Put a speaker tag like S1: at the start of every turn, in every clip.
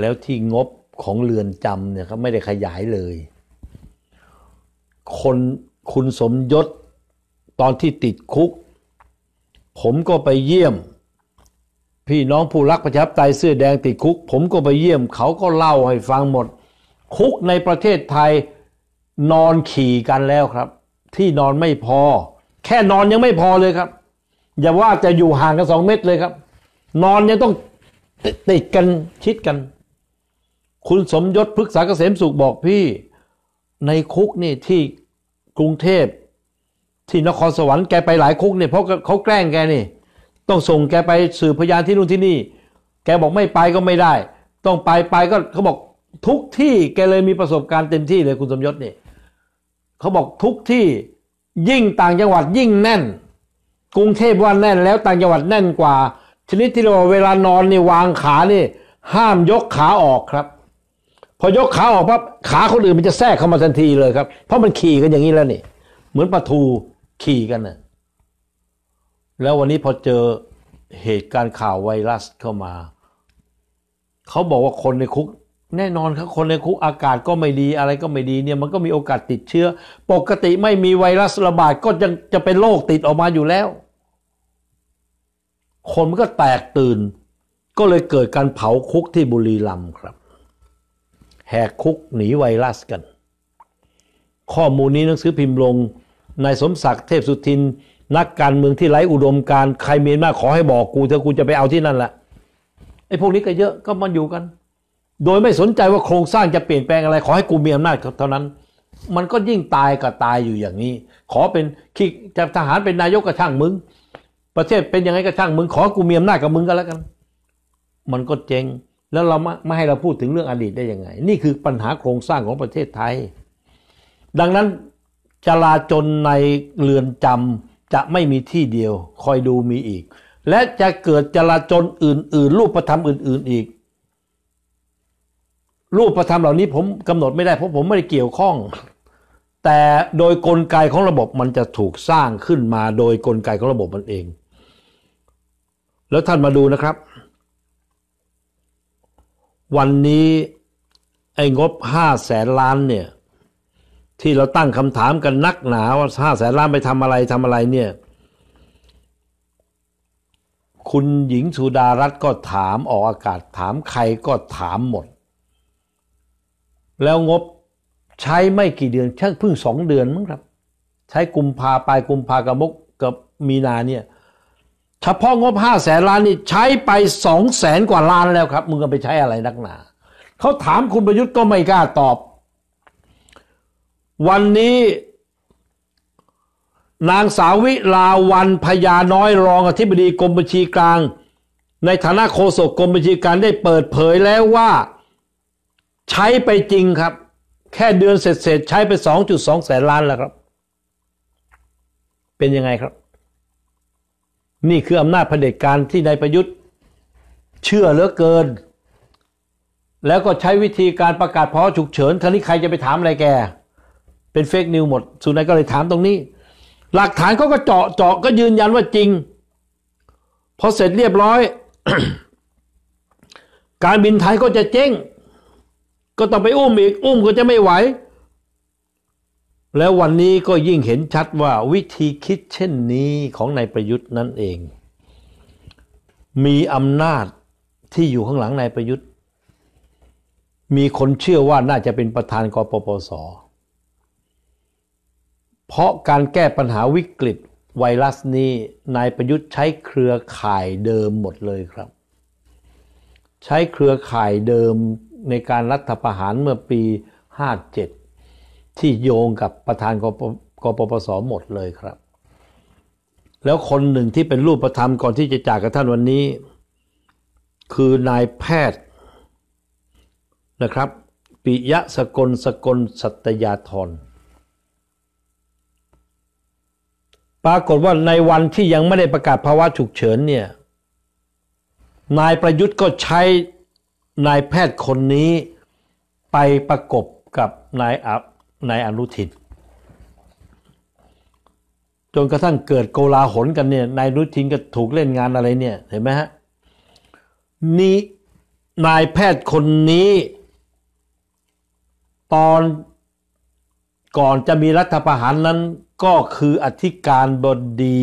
S1: แล้วที่งบของเรือนจำเนี่ยเขาไม่ได้ขยายเลย คนคุณสมยศตอนที่ติดคุก ผมก็ไปเยี่ยม พี่น้องผู้รักประชาธิปไตยเสื้อแดงติดคุก ผมก็ไปเยี่ยม เขาก็เล่าให้ฟังหมด คุกในประเทศไทยนอนขี่กันแล้วครับ ที่นอนไม่พอ แค่นอนยังไม่พอเลยครับ อย่าว่าจะอยู่ห่างกันสองเมตรเลยครับ นอนยังต้องติดกันชิดกันคุณสมยศพฤกษาเกษมสุขบอกพี่ในคุกนี่ที่กรุงเทพที่นครสวรรค์แกไปหลายคุกเนี่ยเพราะเขาแกล้งแกนี่ ต้องส่งแกไปสือพยานที่นู่นที่นี่ แกบอกไม่ไปก็ไม่ได้ ต้องไปไปก็เขาบอกทุกที่แกเลยมีประสบการณ์เต็มที่เลยคุณสมยศนี่เขาบอกทุกที่ยิ่งต่างจังหวัดยิ่งแน่น กรุงเทพว่าแน่น แล้วต่างจังหวัดแน่นกว่าชนิดที่เราเวลานอนนี่วางขานี่ ห้ามยกขาออกครับพอยกขาออกปั๊บขาคนอื่นมันจะแทรกเข้ามาทันทีเลยครับ เพราะมันขี่กันอย่างนี้แล้วนี่เหมือนปลาทูขี่กันนะแล้ววันนี้พอเจอเหตุการณ์ข่าวไวรัสเข้ามา เขาบอกว่าคนในคุก แน่นอนครับคนในคุกอากาศก็ไม่ดีอะไรก็ไม่ดีเนี่ย มันก็มีโอกาสติดเชื้อปกติไม่มีไวรัสระบาดก็ยังจะเป็นโรคติดออกมาอยู่แล้วคนมันก็แตกตื่น ก็เลยเกิดการเผาคุกที่บุรีรัมย์ครับแหกคุกหนีไวรัสกัน ข้อมูลนี้หนังสือพิมพ์ลงนายสมศักดิ์เทพสุทิน นักการเมืองที่ไร้อุดมการใครเมียนมาขอให้บอกกูเธอกูจะไปเอาที่นั่นละไอ้พวกนี้ก็เยอะก็มันอยู่กัน โดยไม่สนใจว่าโครงสร้างจะเปลี่ยนแปลงอะไร ขอให้กูมีอำนาจเท่านั้น มันก็ยิ่งตายกับตายอยู่อย่างนี้ ขอเป็นขี้จะทหารเป็นนายกกระช่างมึงประเทศเป็นยังไงกระช่างมึงขอกูมีอำนาจกับมึงก็แล้วกัน มันก็เจ๊งแล้วเราไม่ให้เราพูดถึงเรื่องอดีตได้ยังไง นี่คือปัญหาโครงสร้างของประเทศไทย ดังนั้นจลาจนในเรือนจำจะไม่มีที่เดียว คอยดูมีอีก และจะเกิดจลาจนอื่นๆ รูปธรรมอื่นๆอีก รูปธรรมเหล่านี้ผมกำหนดไม่ได้ เพราะผมไม่ได้เกี่ยวข้อง แต่โดยกลไกของระบบมันจะถูกสร้างขึ้นมาโดยกลไกของระบบมันเอง แล้วท่านมาดูนะครับวันนี้ไอ้งบห้าแสนล้าน เนี่ย ที่เราตั้งคำถามกันนักหนาว่าห้าแสนล้านไปทำอะไรทำอะไร เนี่ย คุณหญิงสุดารัตน์ก็ถามออกอากาศถามใครก็ถามหมด แล้วงบใช้ไม่กี่เดือนช่เพิ่งสองเดือนมั้งครับ ใช้กุมภาปลาย กุมภากับมกกับมีนาเนี่ยเฉพาะงบห้าแสนล้านนี่ใช้ไปสองแสนกว่า ล้านแล้วครับ มึงไปใช้อะไรนักหนา เขาถามคุณประยุทธ์ก็ไม่กล้าตอบ วันนี้ นางสาวิลาวันพญาน้อยรองอธิบดีกรมบัญชีกลาง ในฐานะโฆษกกรมบัญชีการได้เปิดเผยแล้วว่าใช้ไปจริงครับ แค่เดือนเสร็จๆ ใช้ไป 2.2 แสนล้านแล้วครับ เป็นยังไงครับนี่คืออำนาจเผด็จการที่นายประยุทธ์เชื่อเหลือเกิน แล้วก็ใช้วิธีการประกาศพอฉุกเฉินท่านี้ใครจะไปถามอะไรแก เป็นเฟกนิวหมด สุนัยก็เลยถามตรงนี้ หลักฐานเขาก็เจาะเจาะก็ยืนยันว่าจริง พอเสร็จเรียบร้อย การบินไทยก็จะเจ๊งก็ต้องไปอุ้มอีกอุ้มก็จะไม่ไหวแล้ววันนี้ก็ยิ่งเห็นชัดว่าวิธีคิดเช่นนี้ของนายประยุทธ์นั่นเอง มีอำนาจที่อยู่ข้างหลังนายประยุทธ์ มีคนเชื่อว่าน่าจะเป็นประธานกปปส เพราะการแก้ปัญหาวิกฤตไวรัสนี้นายประยุทธ์ใช้เครือข่ายเดิมหมดเลยครับ ใช้เครือข่ายเดิมในการรัฐประหารเมื่อปี57ที่โยงกับประธานกปกปปสหมดเลยครับ แล้วคนหนึ่งที่เป็นรูปธรรมก่อนที่จะจากกับท่านวันนี้ คือนายแพทย์นะครับ ปิยะสกลสกลสัตยาธร ปรากฏว่าในวันที่ยังไม่ได้ประกาศภาวะฉุกเฉินเนี่ยนายประยุทธ์ก็ใช้นายแพทย์คนนี้ไปประกบกับนายอับนายอนุทินจนกระทั่งเกิดโกลาหลกันเนี่ยนายอนุทินก็ถูกเล่นงานอะไรเนี่ยเห็นไหมฮะนี่นายแพทย์คนนี้ ตอนก่อนจะมีรัฐประหารนั้นก็คืออธิการบดี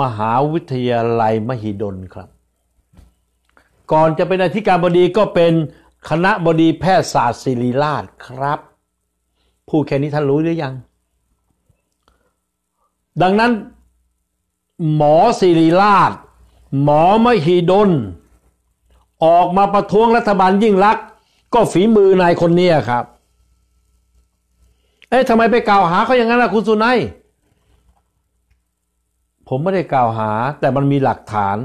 S1: มหาวิทยาลัยมหิดลครับ ก่อนจะเป็นอธิการบดีก็เป็นคณะบดีแพทยศาสตร์ศิริราชครับพูดแค่นี้ท่านรู้หรือยัง ดังนั้น หมอศิริราช หมอมหิดล ออกมาประท้วงรัฐบาลยิ่งลักษณ์ก็ฝีมือนายคนนี้ครับ เอ๊ะทำไมไปกล่าวหาเขาอย่างนั้นล่ะ คุณสุนัยผมไม่ได้กล่าวหาแต่มันมีหลักฐาน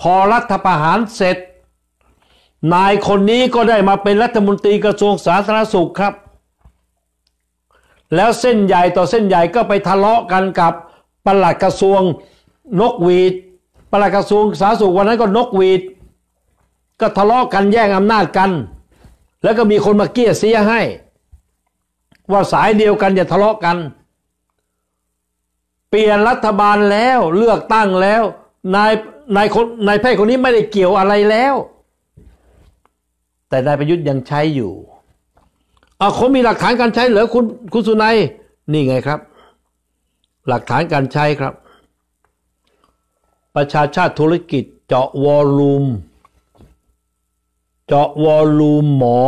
S1: พอรัฐประหารเสร็จ นายคนนี้ก็ได้มาเป็นรัฐมนตรีกระทรวงสาธารณสุขครับแล้วเส้นใหญ่ต่อเส้นใหญ่ก็ไปทะเลาะกันกับปลัดกระทรวงนกหวีดปลัดกระทรวงสาธารณสุขวันนั้นก็นกหวีดก็ทะเลาะกันแย่งอำนาจกันแล้วก็มีคนมาเกี้ยเสียให้ ว่าสายเดียวกันอย่าทะเลาะกัน เปลี่ยนรัฐบาลแล้วเลือกตั้งแล้วนายนายคนนายแพทย์คนนี้ไม่ได้เกี่ยวอะไรแล้ว แต่นายประยุทธ์ยังใช้อยู่เอาขามีหลักฐานการใช้ เหรอคุณ คุณสุนัย นี่ไงครับ หลักฐานการใช้ครับ ประชาชาติธุรกิจเจาะ วอลลุ่ม เจาะ วอลลุ่มหมอ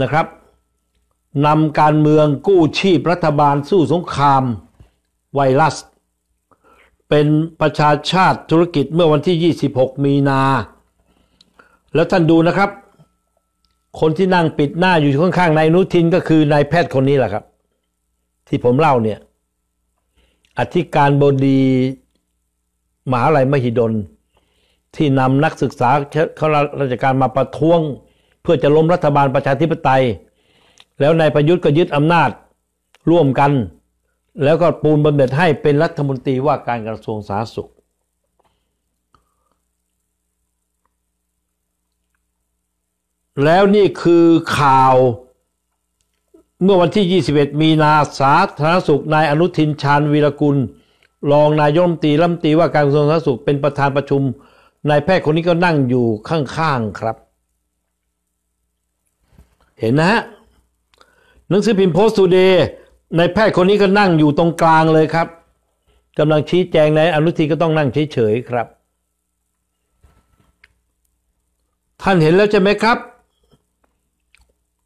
S1: นะครับนำการเมืองกู้ชีพ รัฐบาลสู้สงคราม ไวรัส เป็นประชาชาติธุรกิจเมื่อวันที่ 26 มีนา แล้วท่านดูนะครับคนที่นั่งปิดหน้าอยู่ข้างๆนายนุทินก็คือนายแพทย์คนนี้แหละครับ ที่ผมเล่าเนี่ย อธิการบดี มหาลัยมหิดล ที่นำนักศึกษาเข้าราชการมาประท้วง เพื่อจะล้มรัฐบาลประชาธิปไตย แล้วนายประยุทธ์ก็ยึดอำนาจร่วมกัน แล้วก็ปูนบำเหน็จให้เป็นรัฐมนตรีว่าการกระทรวงสาธารณสุขแล้วนี่คือข่าวเมื่อวันที่ 21 มีนา สาธารณสุข นายอนุทิน ชาญวีรกุล รองนายมตีรัมตีว่าการกระทรวงสาธารณสุขเป็นประธานประชุมนายแพทย์คนนี้ก็นั่งอยู่ข้างๆ ครับ เห็น นะฮะ หนังสือพิมพ์โพสต์ทูเดย์นายแพทย์คนนี้ก็นั่งอยู่ตรงกลางเลยครับกำลังชี้แจงนายอนุทินก็ต้องนั่งเฉยๆ ครับ ท่านเห็นแล้วใช่ไหมครับ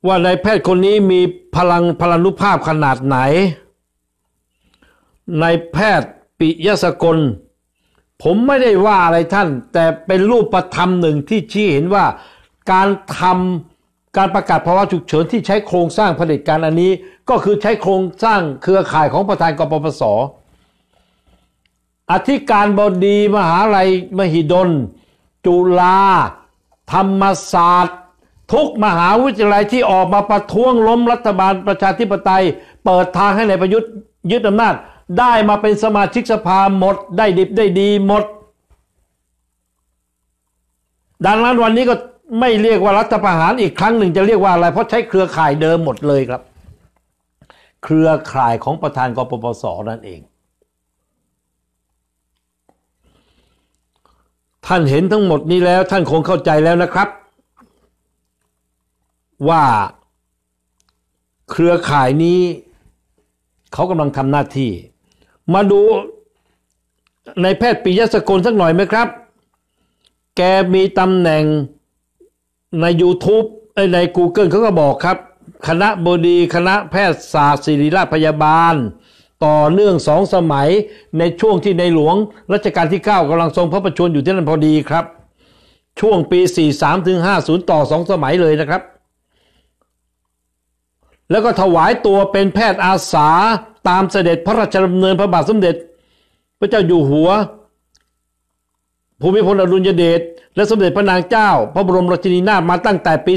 S1: ว่านายแพทย์คนนี้มีพลังพลานุภาพขนาดไหนนายแพทย์ปิยสกล ผมไม่ได้ว่าอะไรท่านแต่เป็นรูปธรรมหนึ่งที่ชี้เห็นว่าการทำการประกาศภาวะฉุกเฉินที่ใช้โครงสร้างผลิตการอันนี้ ก็คือใช้โครงสร้างเครือข่ายของประธานกปปส อธิการบดีมหาลัยมหิดล จุฬาธรรมศาสตร์ทุกมหาวิทยาลัยที่ออกมาประท้วงล้มรัฐบาลประชาธิปไตย เปิดทางให้นประยุทธ์ยึดอำนาจ ได้มาเป็นสมาชิกสภาหมดได้ดิบได้ดีหมด ดังนั้นวันนี้ก็ไม่เรียกว่ารัฐประหารอีกครั้งหนึ่งจะเรียกว่าอะไร เพราะใช้เครือข่ายเดิมหมดเลยครับ เครือข่ายของประธานกปปสนั่นเอง ท่านเห็นทั้งหมดนี้แล้วท่านคงเข้าใจแล้วนะครับว่าเครือข่ายนี้เขากำลังทำหน้าที่ มาดูในแพทย์ปิยสกลสักหน่อยไหมครับ แกมีตำแหน่งใน YouTube ใน Google เขาก็บอกครับ คณะบดีคณะแพทยศาสตร์ศิริราชพยาบาล ต่อเนื่องสองสมัย ในช่วงที่ในหลวงรัชกาลที่9กากำลังทรงพระประชวรอยู่ที่นั่นพอดีครับ ช่วงปี 43-50 ต่อสองสมัยเลยนะครับแล้วก็ถวายตัวเป็นแพทย์อาสาตามเสด็จพระราชดำเนินพระบาทสมเด็จ พระเจ้าอยู่หัว ภูมิพลอดุลยเดชและสมเด็จพระนางเจ้า พระบรมราชินีนาถมาตั้งแต่ปี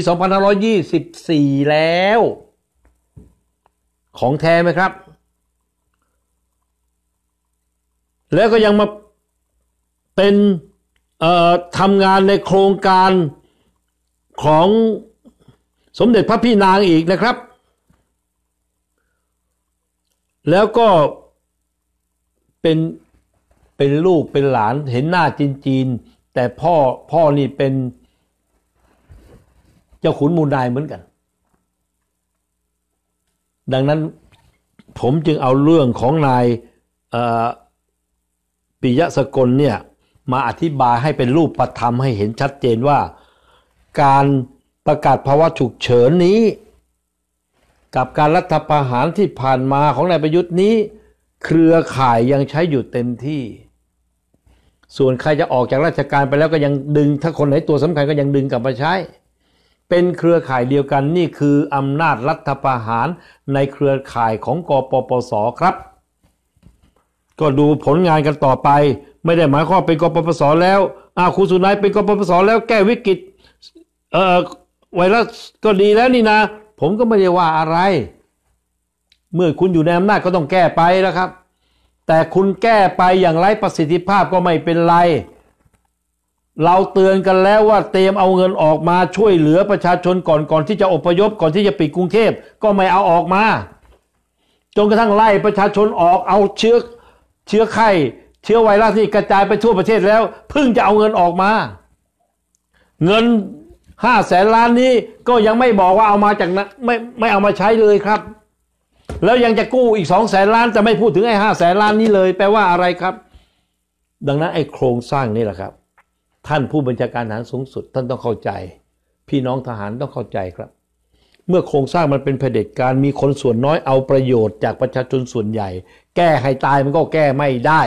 S1: 2524 แล้ว ของแท้ไหมครับ แล้วก็ยังมาเป็นทำงานในโครงการของสมเด็จพระพี่นางอีกนะครับแล้วก็เป็นเป็นลูก เป็นหลานเห็นหน้าจีนจีนแต่พ่อพ่อนี่เป็นเจ้าขุนมูลนายเหมือนกัน ดังนั้นผมจึงเอาเรื่องของนายปิยสกลเนี่ย มาอธิบายให้เป็นรูปประธรรมให้เห็นชัดเจนว่าการประกาศภาวะฉุกเฉินนี้กับการรัฐประหารที่ผ่านมาของนายประยุทธ์นี้ เครือข่ายยังใช้อยู่เต็มที่ ส่วนใครจะออกจากราชการไปแล้วก็ยังดึงถ้าคนไหนตัวสำคัญก็ยังดึงกลับมาใช้ เป็นเครือข่ายเดียวกันนี่คืออำนาจรัฐประหารในเครือข่ายของกปปสครับ ก็ดูผลงานกันต่อไป ไม่ได้หมายความเป็นกปปสแล้วอาคุสุนัยเป็นกปปสแล้วแก้วิกฤตเอ่อไวรัสก็ดีแล้วนี่นะผมก็ไม่ได้ว่าอะไร เมื่อคุณอยู่ในอำนาจก็ต้องแก้ไปแล้วครับ แต่คุณแก้ไปอย่างไร้ประสิทธิภาพก็ไม่เป็นไร เราเตือนกันแล้วว่าเตรียมเอาเงินออกมาช่วยเหลือประชาชนก่อนก่อนที่จะอพยพก่อนที่จะปิดกรุงเทพก็ไม่เอาออกมา จนกระทั่งไล่ประชาชนออกเอาเชื้อเชื้อไข้เชื้อไวรัสที่กระจายไปทั่วประเทศแล้วเพิ่งจะเอาเงินออกมา เงินห้าแสนล้านนี้ก็ยังไม่บอกว่าเอามาจากนไม่ไม่เอามาใช้เลยครับ แล้วยังจะกู้อีกสองแสนล้านจะไม่พูดถึงไอ้ห้าแสนล้านนี้เลย แปลว่าอะไรครับ ดังนั้นไอ้โครงสร้างนี่แหละครับ ท่านผู้บัญชาการทหารสูงสุดท่านต้องเข้าใจ พี่น้องทหารต้องเข้าใจครับ เมื่อโครงสร้างมันเป็นเผด็จการมีคนส่วนน้อยเอาประโยชน์ จากประชาชนส่วนใหญ่ แก้ให้ตายมันก็แก้ไม่ได้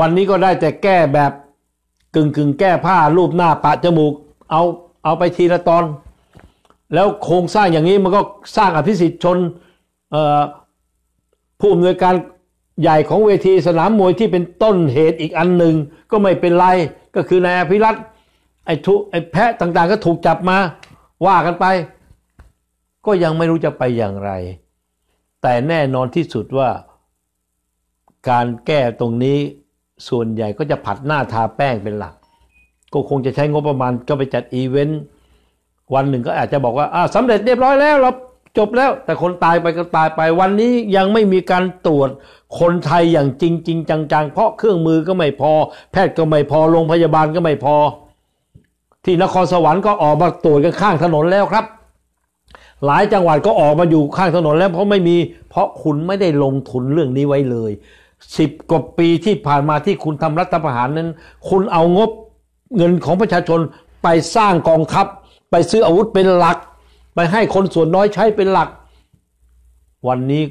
S1: วันนี้ก็ได้แต่แก้แบบกึ่งกึ่งแก้ผ้ารูปหน้าปะจมูกเอาเอาไปทีละตอน แล้วโครงสร้างอย่างนี้มันก็สร้างอภิสิทธิ์ชนผู้อำนวยการใหญ่ของเวทีสนามมวย ที่เป็นต้นเหตุอีกอันหนึ่งก็ไม่เป็นไร ก็คือนายอภิรัตไอ้ทุไอ้แพะต่างๆก็ถูกจับมา ว่ากันไป ก็ยังไม่รู้จะไปอย่างไร แต่แน่นอนที่สุดว่าการแก้ตรงนี้ส่วนใหญ่ก็จะผัดหน้าทาแป้งเป็นหลักก็คงจะใช้งบประมาณก็ไปจัดอีเวนต์วันหนึ่งก็อาจจะบอกว่าอ่าสำเร็จเรียบร้อยแล้วเราจบแล้ว แต่คนตายไปก็ตายไปวันนี้ยังไม่มีการตรวจคนไทยอย่างจริงจริงจัง ๆ เพราะเครื่องมือก็ไม่พอ แพทย์ก็ไม่พอโรงพยาบาลก็ไม่พอ ที่นครสวรรค์ก็ออกมาตรวจกันข้างถนนแล้วครับ หลายจังหวัดก็ออกมาอยู่ข้างถนนแล้วเพราะไม่มี เพราะคุณไม่ได้ลงทุนเรื่องนี้ไว้เลยสิบกว่าปีที่ผ่านมาที่คุณทำรัฐประหารนั้น คุณเอางบเงินของประชาชนไปสร้างกองทัพไปซื้ออาวุธเป็นหลัก ไปให้คนส่วนน้อยใช้เป็นหลัก วันนี้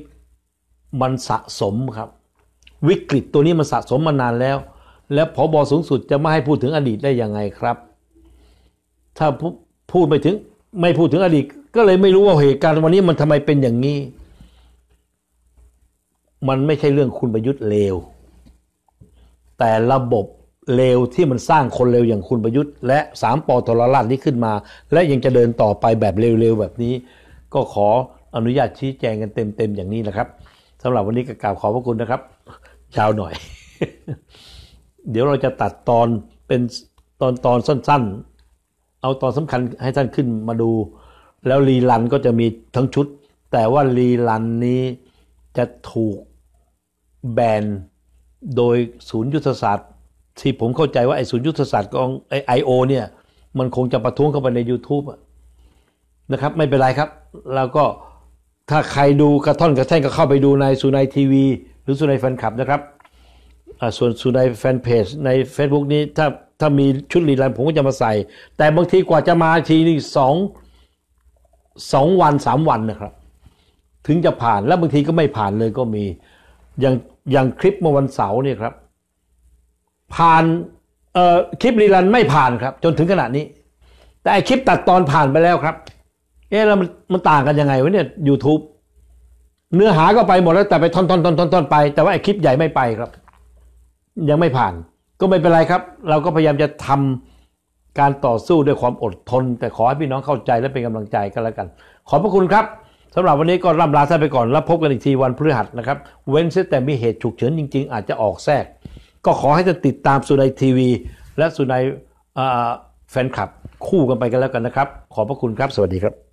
S1: มันสะสมครับ วิกฤตตัวนี้มันสะสมมานานแล้ว แลวพอบอสูงสุดจะไม่ให้พูดถึงอดีตได้ยังไงครับ ถ้าพูดไม่ถึงไม่พูดถึงอดีต ก็เลยไม่รู้ว่าเหตุการณ์วันนี้ มันทำไมเป็นอย่างนี้ มันไม่ใช่เรื่องคุณประยุทธ์เลวแต่ระบบเลวที่มันสร้างคนเลวอย่างคุณประยุทธ์และสามปอทรราชนี้ขึ้นมา และยังจะเดินต่อไปแบบเร็วๆแบบนี้ ก็ขออนุญาตชี้แจงกันเต็มๆอย่างนี้นะครับสำหรับวันนี้ก็กล่าวขอบพระคุณนะครับยาวหน่อย เดี๋ยวเราจะตัดตอนเป็นตอนตอนสั้น ๆ เอาตอนสำคัญให้ท่านขึ้นมาดู แล้วรีลันก็จะมีทั้งชุด แต่ว่ารีลันนี้จะถูกแบนโดยศูนย์ยุทธศาสตร์ที่ผมเข้าใจว่าไอ้ศูนย์ยุทธศาสตร์ของไอไอโอเนี่ยมันคงจะประท้วงเข้าไปใน YouTube นะครับ ไม่เป็นไรครับ แล้วก็ถ้าใครดูกระท่อนกระแท่งก็เข้าไปดูในสุนัยทีวีหรือสุนัยแฟนคลับนะครับส่วนสุนัยแฟนเพจใน Facebook นี้ถ้าถ้ามีชุดรีลันผมก็จะมาใส่ แต่บางทีกว่าจะมาทีนี่สองสองวันสามวันนะครับ ถึงจะผ่านแล้วบางทีก็ไม่ผ่านเลยก็มีอย่างอย่างคลิปเมื่อวันเสาร์เนี่ยครับผ่านคลิปรีลันไม่ผ่านครับจนถึงขนาดนี้ แต่คลิปตัดตอนผ่านไปแล้วครับ เอ๊ะแล้วมันมันต่างกันยังไงวะเนี่ย YouTube เนื้อหาก็ไปหมดแล้วแต่ไปท่อนทอนทอนทอนทอนไป แต่ว่าไอคลิปใหญ่ไม่ไปครับ ยังไม่ผ่าน ก็ไม่เป็นไรครับ เราก็พยายามจะทำการต่อสู้ด้วยความอดทน แต่ขอให้พี่น้องเข้าใจและเป็นกำลังใจกันแล้วกัน ขอบพระคุณครับสำหรับวันนี้ก็ร่ำลาท่านไปก่อน แล้วพบกันอีกทีวันพฤหัสนะครับ เว้นเสียแต่มีเหตุฉุกเฉินจริงๆ อาจจะออกแทรกก็ขอให้ท่านติดตามสุนัยทีวี และสุนัยแฟนคลับคู่กันไปกันแล้วกันนะครับ ขอบพระคุณครับ สวัสดีครับ